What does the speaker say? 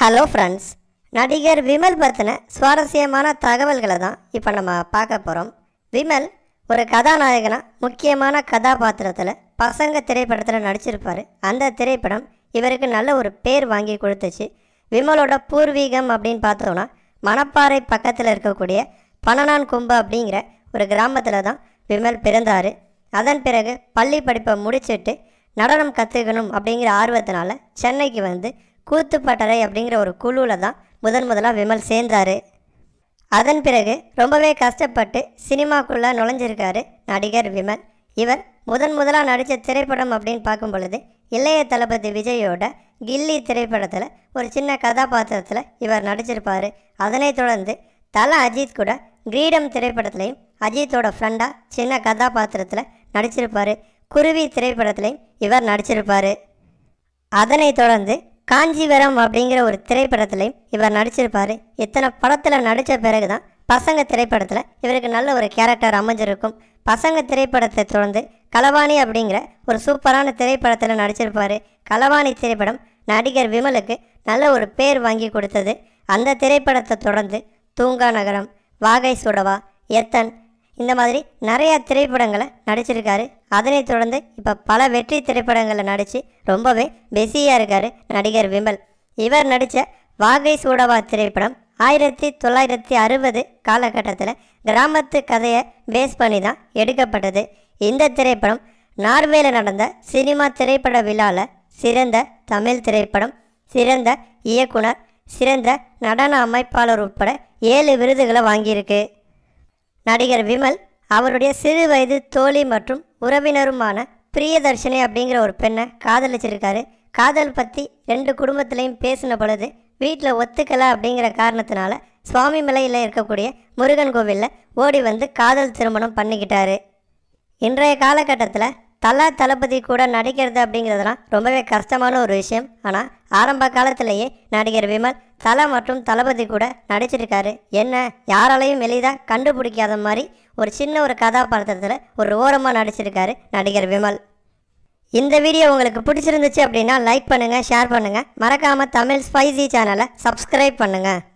hello friends நடிகர் விமல் பற்றின சுவாரஸ்யமான தகவல்களை தான் இப்போ நம்ம பார்க்க போகிறோம் விமல் ஒரு கதாநாயகனாக முக்கியமான கதாபாத்திரத்தில் பசங்க திரைப்படத்தில் நடிச்சிருப்பார் அந்த திரைப்படம் இவருக்கு நல்ல ஒரு பேர் வாங்கி கொடுத்துச்சு விமலோட பூர்வீகம் அப்படின்னு பார்த்தோம்னா மணப்பாறை பக்கத்தில் இருக்கக்கூடிய பனனான் கொம்பு அப்படிங்கிற ஒரு கிராமத்தில் தான் விமல் பிறந்தார் அதன் பிறகு பள்ளி படிப்பை முடிச்சுட்டு நடனம் கற்றுக்கணும் அப்படிங்கிற ஆர்வத்தினால சென்னைக்கு வந்து கூத்துப்பட்டறை அப்படிங்கிற ஒரு குழுவில் தான் முதன் முதலாக விமல் சேர்ந்தார் அதன் பிறகு ரொம்பவே கஷ்டப்பட்டு சினிமாக்குள்ளே நுழைஞ்சிருக்காரு நடிகர் விமல் இவர் முதன் முதலாக நடித்த திரைப்படம் அப்படின்னு பார்க்கும் பொழுது இளைய தளபதி விஜயோட கில்லி திரைப்படத்தில் ஒரு சின்ன கதாபாத்திரத்தில் இவர் நடிச்சிருப்பார் அதனைத் தொடர்ந்து தல அஜித் கூட கிரீடம் திரைப்படத்துலையும் அஜித்தோட ஃப்ரெண்டாக சின்ன கதாபாத்திரத்தில் நடிச்சிருப்பார் குருவி திரைப்படத்துலையும் இவர் நடிச்சிருப்பார் அதனைத் தொடர்ந்து காஞ்சிவரம் அப்படிங்கிற ஒரு திரைப்படத்துலையும் இவர் நடிச்சிருப்பார் இத்தனை படத்தில் நடித்த பிறகு தான் பசங்க திரைப்படத்தில் இவருக்கு நல்ல ஒரு கேரக்டர் அமைஞ்சிருக்கும் பசங்க திரைப்படத்தை தொடர்ந்து களவாணி அப்படிங்கிற ஒரு சூப்பரான திரைப்படத்தில் நடிச்சிருப்பார் களவாணி திரைப்படம் நடிகர் விமலுக்கு நல்ல ஒரு பேர் வாங்கி கொடுத்தது அந்த திரைப்படத்தை தொடர்ந்து தூங்கா நகரம் வாகை சுடவா எத்தன் இந்த மாதிரி நிறையா திரைப்படங்களை நடிச்சிருக்காரு அதனை தொடர்ந்து இப்போ பல வெற்றி திரைப்படங்களில் நடித்து ரொம்பவே பிஸியாக இருக்கார் நடிகர் விமல் இவர் நடித்த வாகை சூடவா திரைப்படம் ஆயிரத்தி தொள்ளாயிரத்தி அறுபது காலகட்டத்தில் கிராமத்து கதையை பேஸ் பண்ணி தான் எடுக்கப்பட்டது இந்த திரைப்படம் நார்வேல நடந்த சினிமா திரைப்பட விழாவில் சிறந்த தமிழ் திரைப்படம் சிறந்த இயக்குனர் சிறந்த நடன அமைப்பாளர் உட்பட ஏழு விருதுகளை வாங்கியிருக்கு நடிகர் விமல் அவருடைய சிறு வயது தோழி மற்றும் உறவினருமான பிரியதர்ஷினி அப்படிங்கிற ஒரு பெண்ணை காதலிச்சிருக்காரு காதல் பற்றி ரெண்டு குடும்பத்துலேயும் பேசின பொழுது வீட்டில் ஒத்துக்கலை அப்படிங்கிற காரணத்தினால சுவாமி மலையில் இருக்கக்கூடிய முருகன் கோவிலில் ஓடி வந்து காதல் திருமணம் பண்ணிக்கிட்டாரு இன்றைய காலகட்டத்தில் தலா தளபதி கூட நடிக்கிறது அப்படிங்கிறதுலாம் ரொம்பவே கஷ்டமான ஒரு விஷயம் ஆனால் ஆரம்ப காலத்திலேயே நடிகர் விமல் தலை மற்றும் தளபதி கூட நடிச்சிருக்காரு என்ன யாராலையும் எளிதாக கண்டுபிடிக்காத மாதிரி ஒரு சின்ன ஒரு கதாபாத்திரத்தில் ஒரு ஓரமாக நடிச்சிருக்காரு நடிகர் விமல் இந்த வீடியோ உங்களுக்கு பிடிச்சிருந்துச்சு அப்படின்னா லைக் பண்ணுங்கள் ஷேர் பண்ணுங்கள் மறக்காமல் தமிழ் ஸ்பைசி சேனலை சப்ஸ்கிரைப் பண்ணுங்கள்